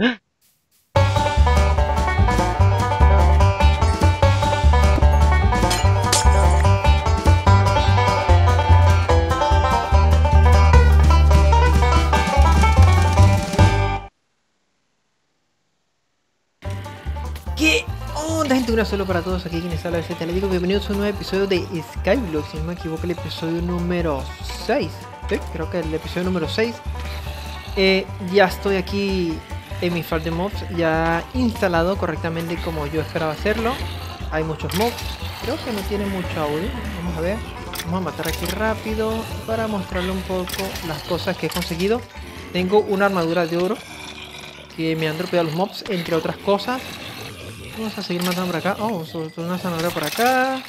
¿Qué onda gente? Un saludo para todos aquí quienes habla de este digo bienvenidos a un nuevo episodio de Skyblock, si no me equivoco el episodio número 6. Creo que el episodio número 6. Eh, ya estoy aquí en mi de Mobs ya instalado correctamente como yo esperaba hacerlo. Hay muchos mobs. Creo que no tiene mucho audio. Vamos a ver. Vamos a matar aquí rápido para mostrarle un poco las cosas que he conseguido. Tengo una armadura de oro que me han dropeado los mobs, entre otras cosas. Vamos a seguir matando por acá. Oh, una zanahoria por acá.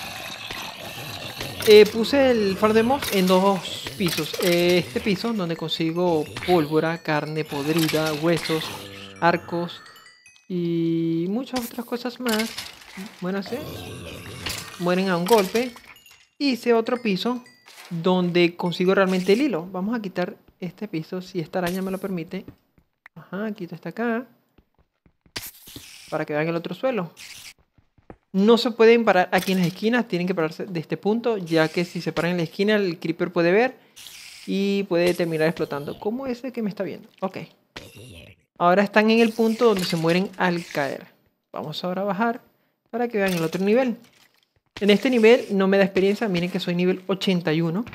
Eh, puse el far de mobs en dos pisos. Eh, este piso donde consigo pólvora, carne podrida, huesos, arcos y muchas otras cosas más. Bueno, sí. Mueren a un golpe. Hice otro piso donde consigo realmente el hilo. Vamos a quitar este piso, si esta araña me lo permite. Ajá, quito hasta este acá. Para que vean el otro suelo. No se pueden parar aquí en las esquinas, tienen que pararse de este punto, ya que si se paran en la esquina el creeper puede ver y puede terminar explotando. Como ese que me está viendo. Ok. Ahora están en el punto donde se mueren al caer. Vamos ahora a bajar para que vean el otro nivel. En este nivel no me da experiencia. Miren que soy nivel 81.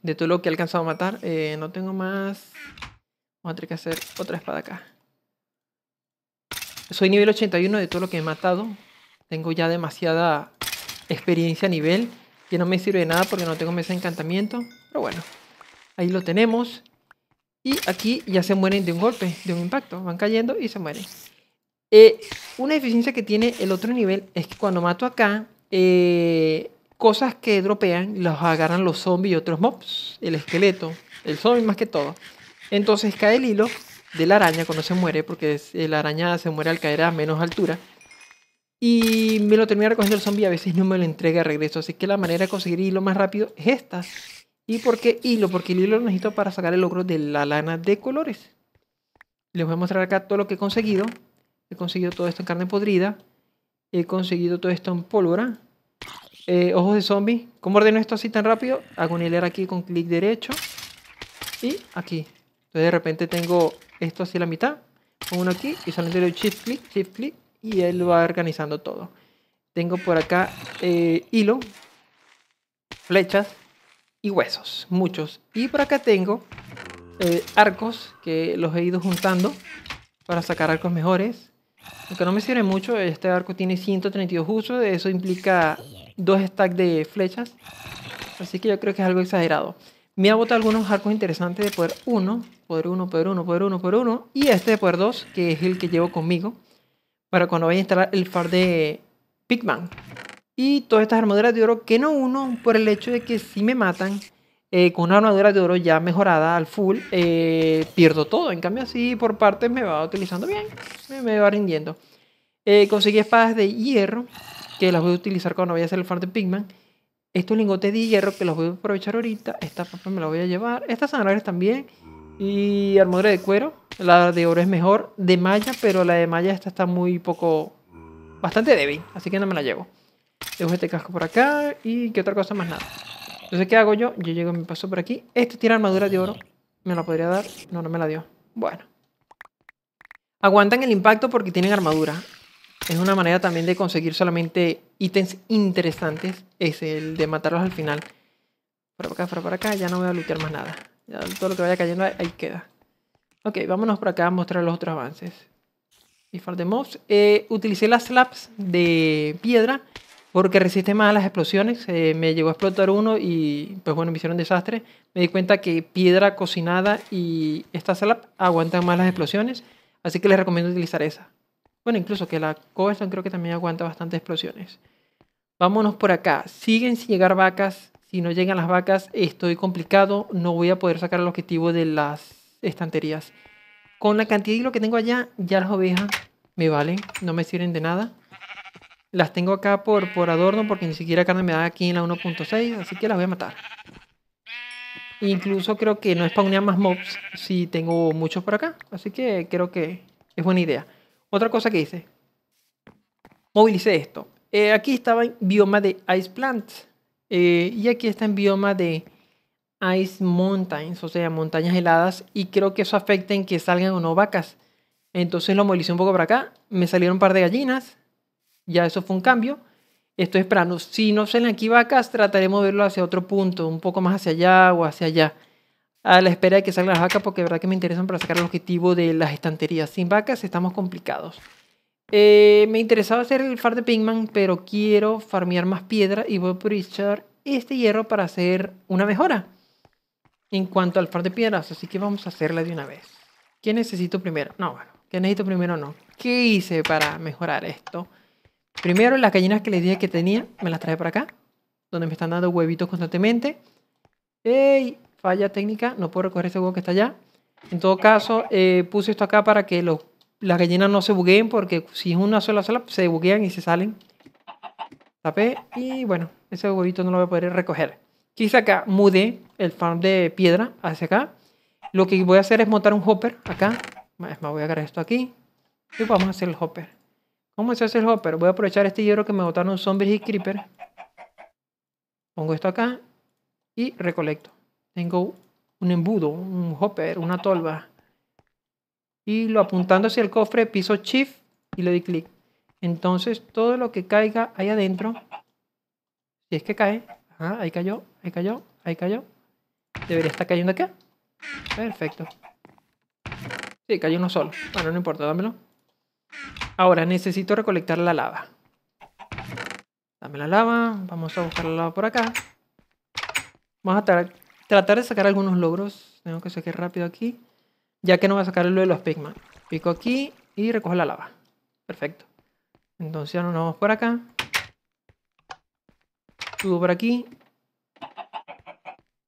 De todo lo que he alcanzado a matar. Eh, no tengo más... Vamos a tener que hacer otra espada acá. Soy nivel 81 de todo lo que he matado. Tengo ya demasiada experiencia a nivel. Que no me sirve de nada porque no tengo mesa de encantamiento. Pero bueno. Ahí lo tenemos. Y aquí ya se mueren de un golpe, de un impacto. Van cayendo y se mueren. Eh, una deficiencia que tiene el otro nivel es que cuando mato acá, eh, cosas que dropean los agarran los zombies y otros mobs. El esqueleto, el zombie más que todo. Entonces cae el hilo de la araña cuando se muere, porque eh, la araña se muere al caer a menos altura. Y me lo termina recogiendo el zombie a veces no me lo entrega de regreso. Así que la manera de conseguir hilo más rápido es esta. ¿Y por qué hilo? Porque el hilo lo necesito para sacar el logro de la lana de colores. Les voy a mostrar acá todo lo que he conseguido. He conseguido todo esto en carne podrida. He conseguido todo esto en pólvora. Eh, ojos de zombie. ¿Cómo ordeno esto así tan rápido? Hago un hiler aquí con clic derecho. Y aquí. Entonces de repente tengo esto así a la mitad. Pongo uno aquí y solamente le doy shift clic, shift clic. Y él va organizando todo. Tengo por acá eh, hilo. Flechas y huesos, muchos. Y por acá tengo eh, arcos que los he ido juntando para sacar arcos mejores. Aunque no me sirve mucho, este arco tiene 132 usos, eso implica dos stacks de flechas. Así que yo creo que es algo exagerado. Me ha botado algunos arcos interesantes de poder 1, poder 1, poder 1, poder 1, poder 1. Y este de poder 2, que es el que llevo conmigo. Para cuando vaya a instalar el far de Pigman. Y todas estas armaduras de oro que no uno por el hecho de que si me matan eh, con una armadura de oro ya mejorada al full, eh, pierdo todo. En cambio así por partes me va utilizando bien, me, va rindiendo. Eh, conseguí espadas de hierro, que las voy a utilizar cuando vaya a hacer el farm de Pigman. Estos lingotes de hierro que los voy a aprovechar ahorita. Esta papa me la voy a llevar. Estas análogas también. Y armadura de cuero. La de oro es mejor. De malla, pero la de malla esta está muy poco... Bastante débil, así que no me la llevo. Dejo este casco por acá y qué otra cosa más nada. Entonces, ¿qué hago yo? Yo llego, y me paso por aquí. Este tiene armadura de oro. ¿Me la podría dar? No, no me la dio. Bueno. Aguantan el impacto porque tienen armadura. Es una manera también de conseguir solamente ítems interesantes. Es el de matarlos al final. Por acá, por acá. Ya no voy a luchar más nada. Ya todo lo que vaya cayendo ahí queda. Ok, vámonos por acá a mostrar los otros avances. Y for the mobs. Eh, utilicé las slabs de piedra porque resiste más a las explosiones. Eh, me llegó a explotar uno y pues bueno, me hicieron desastre. Me di cuenta que piedra cocinada y esta sala aguantan más las explosiones, así que les recomiendo utilizar esa. Bueno, incluso que la Cobblestone creo que también aguanta bastantes explosiones. Vámonos por acá. Siguen sin llegar vacas. Si no llegan las vacas, estoy complicado. No voy a poder sacar el objetivo de las estanterías. Con la cantidad de hilo que tengo allá, ya las ovejas me valen. No me sirven de nada. Las tengo acá por, por adorno porque ni siquiera carne me da aquí en la 1.6, así que las voy a matar. Incluso creo que no spawnea más mobs si tengo muchos por acá, así que creo que es buena idea. Otra cosa que hice. Movilicé esto. Eh, aquí estaba en bioma de Ice Plants eh, y aquí está en bioma de Ice Mountains, o sea, montañas heladas, y creo que eso afecta en que salgan o no vacas. Entonces lo movilicé un poco por acá, me salieron un par de gallinas, ya eso fue un cambio. Estoy esperando. Si no salen aquí vacas Trataremos de verlo hacia otro punto, un poco más hacia allá o hacia allá. A la espera de que salgan las vacas, porque verdad que me interesan para sacar el objetivo de las estanterías. Sin vacas estamos complicados. Eh, me interesaba hacer el far de pingman pero quiero farmear más piedra y voy a aprovechar este hierro para hacer una mejora. En cuanto al far de piedras, así que vamos a hacerla de una vez. ¿Qué necesito primero? No, bueno, ¿qué necesito primero? No. ¿Qué hice para mejorar esto? Primero, las gallinas que les dije que tenía, me las traje para acá, donde me están dando huevitos constantemente. ¡Ey! Falla técnica, no puedo recoger ese huevo que está allá. En todo caso, eh, puse esto acá para que las gallinas no se bugueen, porque si es una sola sala, se buguean y se salen. Tapé y bueno, ese huevito no lo voy a poder recoger. Quise acá, mudé el farm de piedra hacia acá. Lo que voy a hacer es montar un hopper acá. Me voy a agarrar esto aquí. Y vamos a hacer el hopper. ¿Cómo se hace el hopper? Voy a aprovechar este hierro que me botaron zombies y creeper. Pongo esto acá y recolecto. Tengo un embudo, un hopper, una tolva. Y lo apuntando hacia el cofre, piso shift y le doy clic. Entonces todo lo que caiga ahí adentro, si es que cae, ahí cayó, ahí cayó, ahí cayó, debería estar cayendo acá. Perfecto. Sí, cayó uno solo. Bueno, no importa, dámelo. Ahora necesito recolectar la lava. Dame la lava. Vamos a buscar la lava por acá. Vamos a tratar de sacar algunos logros. Tengo que sacar rápido aquí. Ya que no voy a sacar lo de los Pigman. Pico aquí y recojo la lava. Perfecto. Entonces ahora nos vamos por acá. Subo por aquí.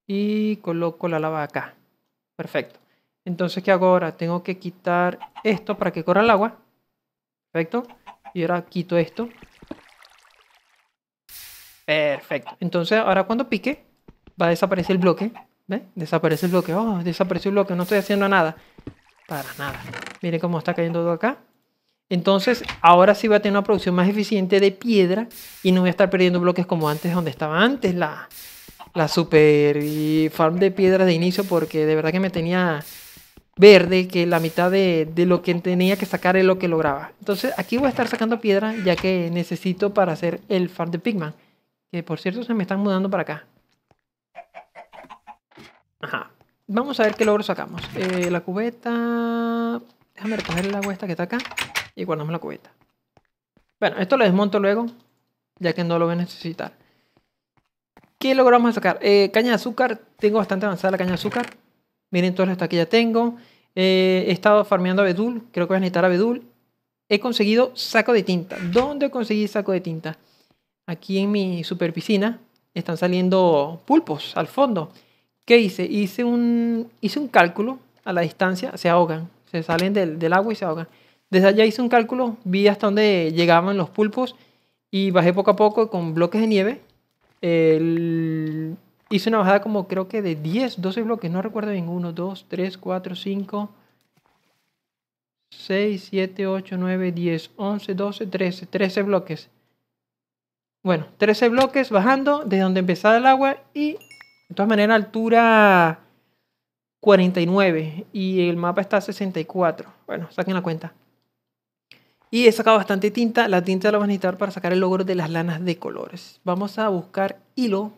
Y coloco la lava acá. Perfecto. Entonces, ¿qué hago ahora? Tengo que quitar esto para que corra el agua. Perfecto. Y ahora quito esto. Perfecto. Entonces, ahora cuando pique, va a desaparecer el bloque. ¿ves? Desaparece el bloque. Oh, desapareció el bloque. No estoy haciendo nada. Para nada. Miren cómo está cayendo todo acá. Entonces, ahora sí voy a tener una producción más eficiente de piedra y no voy a estar perdiendo bloques como antes, donde estaba antes la, la super farm de piedra de inicio, porque de verdad que me tenía verde, que la mitad de, lo que tenía que sacar es lo que lograba. Entonces aquí voy a estar sacando piedra ya que necesito para hacer el farm de Pigman. Que por cierto se me están mudando para acá. Ajá. Vamos a ver qué logro sacamos. Eh, la cubeta... Déjame recoger la esta que está acá y guardamos la cubeta. Bueno, esto lo desmonto luego, ya que no lo voy a necesitar. ¿Qué logramos sacar? Eh, caña de azúcar. Tengo bastante avanzada la caña de azúcar. Miren todas las que ya tengo. Eh, he estado farmeando abedul. Creo que voy a necesitar abedul. He conseguido saco de tinta. ¿Dónde conseguí saco de tinta? Aquí en mi super piscina están saliendo pulpos al fondo. ¿Qué hice? Hice un, hice un cálculo a la distancia. Se ahogan. Se salen del, del agua y se ahogan. Desde allá hice un cálculo. Vi hasta dónde llegaban los pulpos. Y bajé poco a poco con bloques de nieve. El, hice una bajada como creo que de 10, 12 bloques, no recuerdo bien, 1, 2, 3, 4, 5, 6, 7, 8, 9, 10, 11, 12, 13, 13 bloques. Bueno, 13 bloques bajando desde donde empezaba el agua y de todas maneras altura 49 y el mapa está a 64. Bueno, saquen la cuenta. Y he sacado bastante tinta. La tinta la vamos a necesitar para sacar el logro de las lanas de colores. Vamos a buscar hilo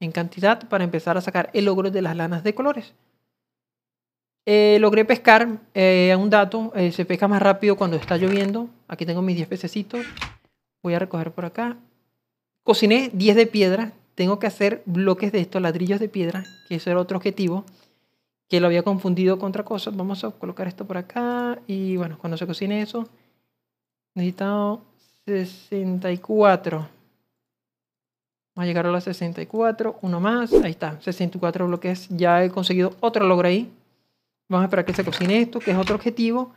en cantidad para empezar a sacar el logro de las lanas de colores. Eh, logré pescar eh, a un dato, eh, se pesca más rápido cuando está lloviendo. Aquí tengo mis 10 pececitos. Voy a recoger por acá. Cociné 10 de piedra. Tengo que hacer bloques de estos ladrillos de piedra, que eso era otro objetivo, que lo había confundido con otra cosa. Vamos a colocar esto por acá. Y bueno, cuando se cocine eso, necesitamos 64 a llegar a las 64, uno más, ahí está, 64 bloques, ya he conseguido otro logro ahí. Vamos a esperar que se cocine esto, que es otro objetivo.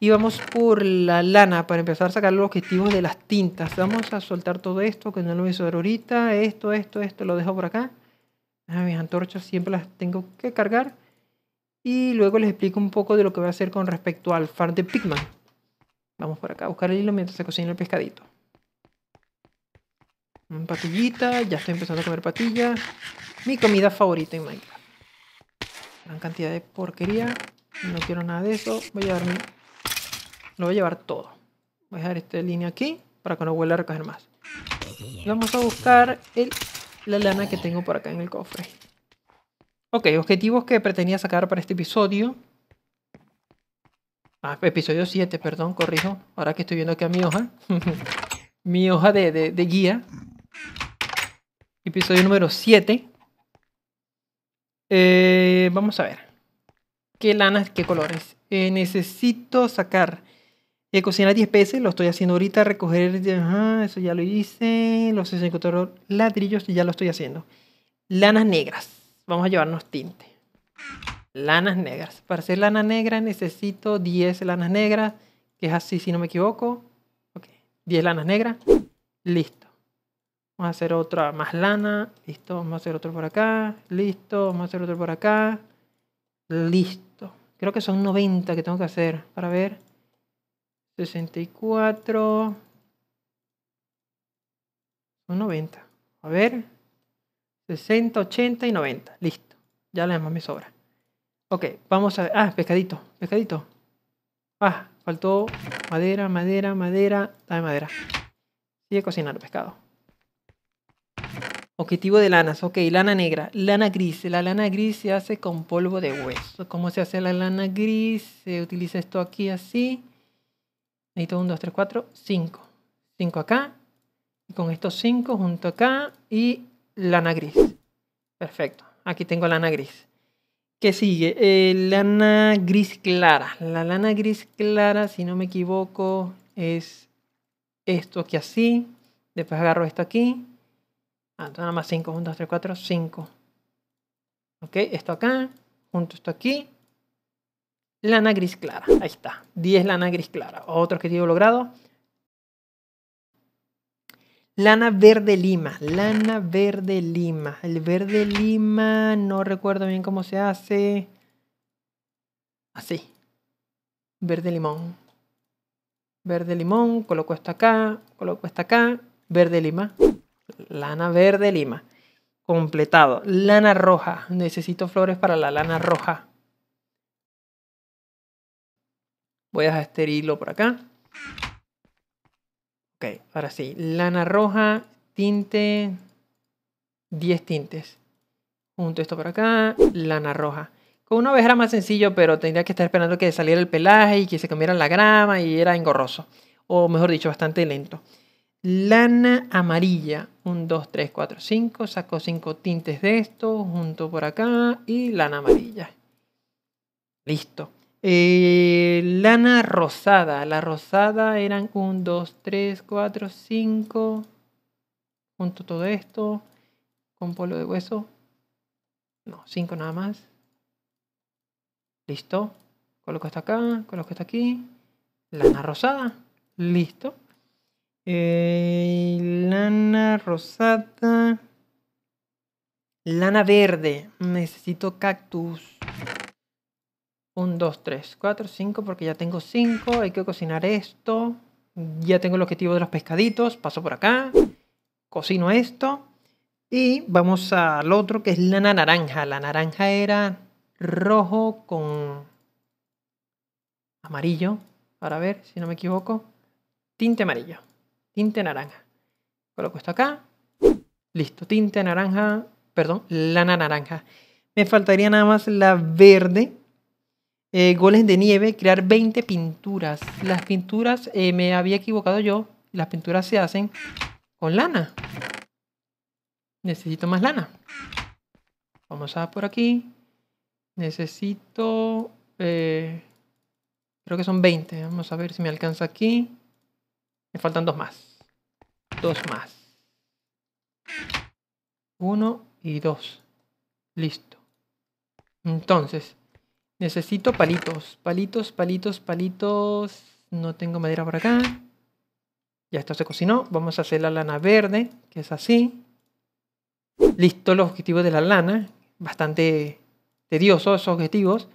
Y vamos por la lana para empezar a sacar los objetivos de las tintas. Vamos a soltar todo esto, que no lo voy a ahorita. Esto, esto, esto, lo dejo por acá. Ah, mis antorchas siempre las tengo que cargar. Y luego les explico un poco de lo que voy a hacer con respecto al Far de Pigman. Vamos por acá a buscar el hilo mientras se cocina el pescadito. Patillita, ya estoy empezando a comer patilla. Mi comida favorita en Minecraft. Gran cantidad de porquería. No quiero nada de eso. Voy a llevarme. Lo voy a llevar todo. Voy a dejar esta línea aquí para que no vuelva a recoger más. Vamos a buscar la lana que tengo por acá en el cofre. Ok, objetivos que pretendía sacar para este episodio. Ah, episodio 7, perdón, corrijo. Ahora que estoy viendo aquí a mi hoja. mi hoja de guía episodio número 7. Eh, vamos a ver. ¿Qué lanas, qué colores? Eh, necesito sacar he eh, cocinado 10 peces. Lo estoy haciendo ahorita. Recoger, eso ya lo hice. Los 64 ladrillos, ya lo estoy haciendo. Lanas negras. Vamos a llevarnos tinte. Lanas negras. Para hacer lana negra necesito 10 lanas negras. Que es así, si no me equivoco. Ok, 10 lanas negras. Listo. Vamos a hacer otra más lana. Listo. Vamos a hacer otro por acá. Listo. Vamos a hacer otro por acá. Listo. Creo que son 90 que tengo que hacer. Para ver. 64. Son 90. A ver. 60, 80 y 90. Listo. Ya la demás me sobra. Ok. Vamos a... ver. Ah, pescadito. Pescadito. Ah, faltó madera, madera, madera. Dame madera. Sigue cocinando pescado. Objetivo de lanas, ok, lana negra, lana gris. La lana gris se hace con polvo de hueso. ¿Cómo se hace la lana gris? Se utiliza esto aquí así. Necesito un, 2, 3, 4, 5. 5 acá. con estos 5 junto acá y lana gris. Perfecto. Aquí tengo lana gris. ¿Qué sigue? Eh, lana gris clara. La lana gris clara, si no me equivoco, es esto aquí así. Después agarro esto aquí Ah, nada más 5, 1, 2, 3, 4, 5. Ok, esto acá, junto esto aquí. Lana gris clara, ahí está. 10 lana gris clara. Otro objetivo logrado. Lana verde lima, lana verde lima. El verde lima, no recuerdo bien cómo se hace. Así. Verde limón. Verde limón, coloco esto acá, coloco esto acá. Verde lima, lana verde lima. Completado. Lana roja. Necesito flores para la lana roja. Voy a dejar este hilo por acá. Ok, ahora sí. Lana roja, tinte, 10 tintes. Junto esto por acá, lana roja. Con una vez era más sencillo, pero tendría que estar esperando que saliera el pelaje y que se cambiara la grama y era engorroso. O mejor dicho, bastante lento. Lana amarilla, 1, 2, 3, 4, 5. Saco 5 tintes de esto, junto por acá y lana amarilla. Listo. Eh, lana rosada. La rosada eran 1, 2, 3, 4, 5. Junto todo esto. Con polo de hueso. No, 5 nada más. Listo. Coloco esto acá, coloco esto aquí. Lana rosada. Listo. Eh, lana rosada. Lana verde. Necesito cactus. 1, 2, 3, 4, 5, porque ya tengo 5. Hay que cocinar esto. Ya tengo el objetivo de los pescaditos. Paso por acá. Cocino esto. Y vamos al otro que es lana naranja. La naranja era rojo con amarillo. Para ver si no me equivoco. Tinte amarillo tinte naranja. Coloco esto acá. Listo, tinte naranja, perdón, lana naranja. Me faltaría nada más la verde. Eh, goles de nieve, crear 20 pinturas. Las pinturas, eh, me había equivocado yo. Las pinturas se hacen con lana. Necesito más lana. Vamos a por aquí. Necesito... Eh, creo que son 20. Vamos a ver si me alcanza aquí. Me faltan dos más. Dos más. Uno y dos. Listo. Entonces, necesito palitos. Palitos, palitos, palitos. No tengo madera por acá. Ya esto se cocinó. Vamos a hacer la lana verde, que es así. Listo los objetivos de la lana. Bastante tediosos esos objetivos.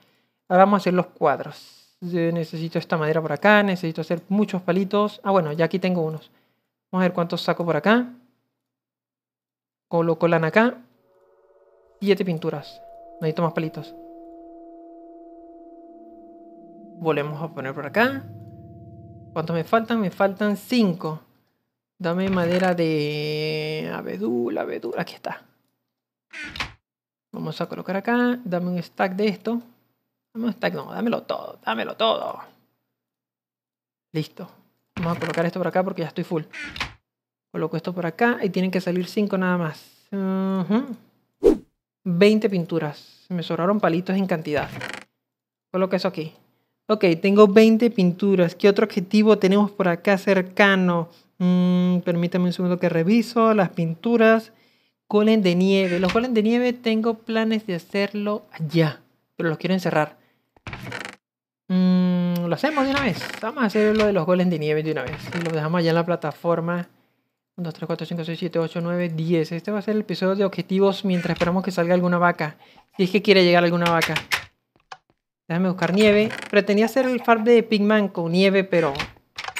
Ahora vamos a hacer los cuadros necesito esta madera por acá, necesito hacer muchos palitos. Ah, bueno, ya aquí tengo unos. Vamos a ver cuántos saco por acá. Coloco lana acá. Siete pinturas. Necesito más palitos. Volvemos a poner por acá. ¿Cuántos me faltan? Me faltan cinco. Dame madera de abedul, abedul. Aquí está. Vamos a colocar acá. Dame un stack de esto no, dámelo todo, dámelo todo. Listo. Vamos a colocar esto por acá porque ya estoy full. Coloco esto por acá y tienen que salir cinco nada más. Veinte 20 pinturas. Me sobraron palitos en cantidad. Coloco eso aquí. Ok, tengo 20 pinturas. ¿Qué otro objetivo tenemos por acá cercano? Mm, permítame un segundo que reviso las pinturas. Colen de nieve. Los colen de nieve tengo planes de hacerlo allá, pero los quiero encerrar. Mm, lo hacemos de una vez. Vamos a hacer lo de los goles de nieve de una vez. lo dejamos allá en la plataforma. 1, 2, 3, 4, 5, 6, 7, 8, 9, 10. Este va a ser el episodio de objetivos mientras esperamos que salga alguna vaca. Si es que quiere llegar alguna vaca. Déjame buscar nieve. Pretendía hacer el farm de Pigman con nieve, pero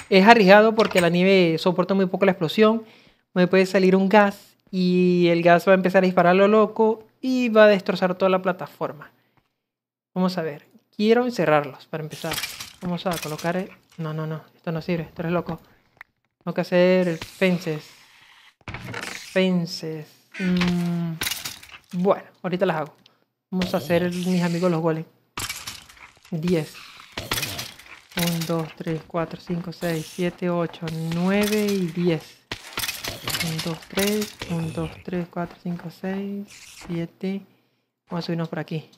es arriesgado porque la nieve soporta muy poco la explosión. Me puede salir un gas y el gas va a empezar a disparar lo loco y va a destrozar toda la plataforma. Vamos a ver quiero encerrarlos, para empezar. Vamos a colocar... El... No, no, no. Esto no sirve. Esto es loco. Tengo que hacer el fences. Fences. Mm. Bueno, ahorita las hago. Vamos a hacer mis amigos los goles. 10. 1, 2, 3, 4, 5, 6, 7, 8, 9 y 10. 1, 2, 3, 1, 2, 3, 4, 5, 6, 7. Vamos a subirnos por aquí.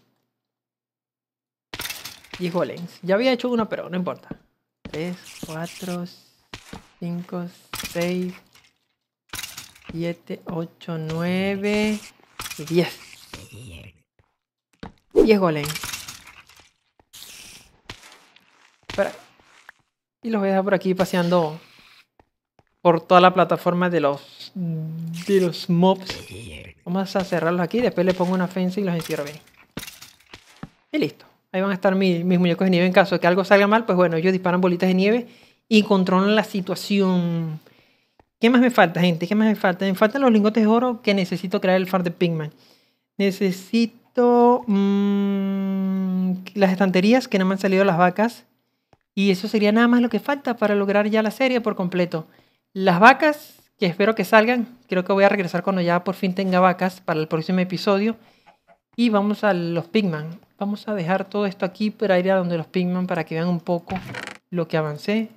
10 golems. Ya había hecho uno, pero no importa. 3, 4, 5, 6, 7, 8, 9 y 10. 10 golems. Espera. Y los voy a dejar por aquí paseando por toda la plataforma de los de mobs. Vamos a cerrarlos aquí, después le pongo una fence y los encierro bien. Y listo ahí van a estar mis, muñecos de nieve en caso de que algo salga mal, pues bueno, ellos disparan bolitas de nieve y controlan la situación. ¿Qué más me falta, gente? ¿Qué más me falta? Me faltan los lingotes de oro que necesito crear el far de Pigman. Necesito mm, las estanterías que no me han salido las vacas. Y eso sería nada más lo que falta para lograr ya la serie por completo. Las vacas, que espero que salgan. Creo que voy a regresar cuando ya por fin tenga vacas para el próximo episodio. Y vamos a los Pigman. Vamos a dejar todo esto aquí para ir a donde los Pigman para que vean un poco lo que avancé.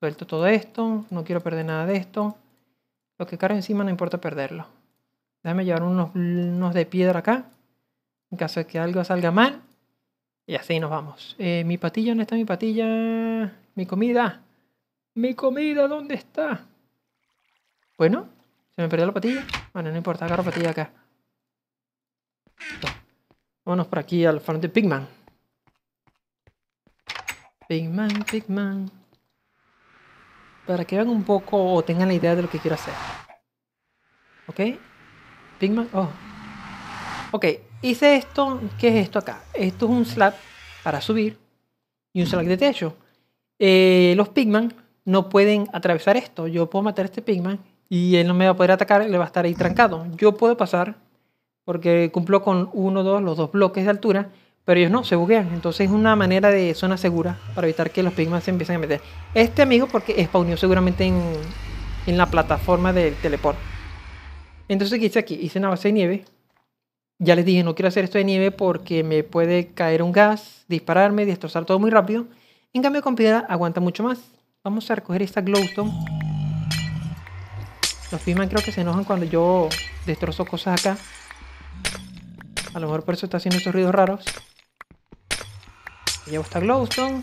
Suelto todo esto, no quiero perder nada de esto. Lo que cargo encima no importa perderlo. Déjame llevar unos, de piedra acá, en caso de que algo salga mal. Y así nos vamos. Eh, mi patilla, ¿dónde está mi patilla? Mi comida. Mi comida, ¿dónde está? Bueno, se me perdió la patilla. Bueno, no importa, agarro patilla acá. Vámonos por aquí al frente Pigman. Pigman, Pigman. Para que vean un poco o tengan la idea de lo que quiero hacer. ¿Ok? Pigman, oh. Ok, hice esto. ¿Qué es esto acá? Esto es un slab para subir y un slab de techo. Eh, los Pigman no pueden atravesar esto. Yo puedo matar a este Pigman y él no me va a poder atacar, le va a estar ahí trancado. Yo puedo pasar porque cumplo con uno, dos, los dos bloques de altura, pero ellos no, se buguean. Entonces es una manera de zona segura para evitar que los pigmas se empiecen a meter. Este amigo porque spawneó seguramente en, en la plataforma del teleport. Entonces, ¿qué hice aquí? Hice una base de nieve. Ya les dije, no quiero hacer esto de nieve porque me puede caer un gas, dispararme, destrozar todo muy rápido. En cambio, con piedra aguanta mucho más. Vamos a recoger esta glowstone los Fisman creo que se enojan cuando yo destrozo cosas acá. A lo mejor por eso está haciendo estos ruidos raros. Llevo hasta Glowstone.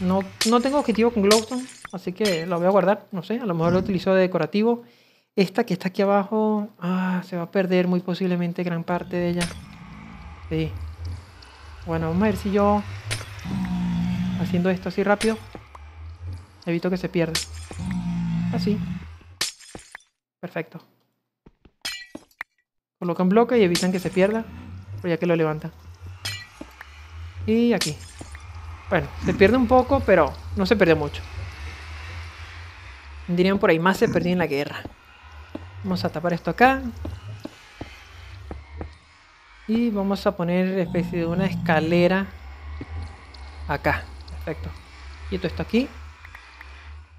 No, no tengo objetivo con Glowstone, así que la voy a guardar. No sé, a lo mejor lo utilizo de decorativo. Esta que está aquí abajo, ah, se va a perder muy posiblemente gran parte de ella. Sí. Bueno, vamos a ver si yo haciendo esto así rápido evito que se pierda. Así. Perfecto. Colocan bloque y evitan que se pierda. Pero ya que lo levanta. Y aquí. Bueno, se pierde un poco, pero no se perdió mucho. Dirían por ahí, más se perdió en la guerra. Vamos a tapar esto acá. Y vamos a poner especie de una escalera acá. Perfecto. Y esto está aquí.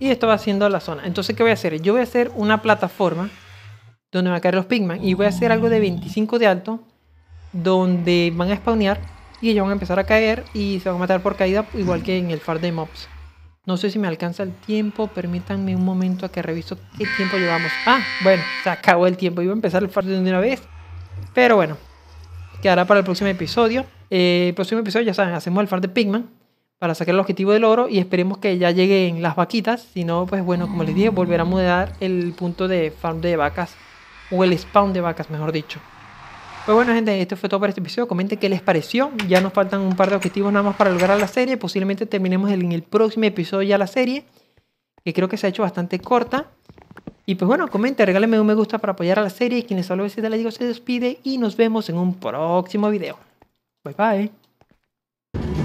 Y esto va haciendo la zona. Entonces, ¿qué voy a hacer? Yo voy a hacer una plataforma donde van a caer los pigman y voy a hacer algo de 25 de alto donde van a spawnear y ellos van a empezar a caer y se van a matar por caída igual que en el far de mobs. No sé si me alcanza el tiempo, permítanme un momento a que reviso qué tiempo llevamos. Ah, bueno, se acabó el tiempo, iba a empezar el far de una vez. Pero bueno, quedará para el próximo episodio. Eh, el próximo episodio, ya saben, hacemos el far de Pigman para sacar el objetivo del oro y esperemos que ya lleguen las vaquitas. Si no, pues bueno, como les dije, volverá a mudar el punto de farm de vacas o el spawn de vacas, mejor dicho. Pues bueno, gente, esto fue todo para este episodio. Comenten qué les pareció. Ya nos faltan un par de objetivos nada más para lograr la serie. Posiblemente terminemos en el próximo episodio ya la serie, que creo que se ha hecho bastante corta. Y pues bueno, comenten, regálenme un me gusta para apoyar a la serie. Quienes solo de si te la digo se despide y nos vemos en un próximo video. Bye bye.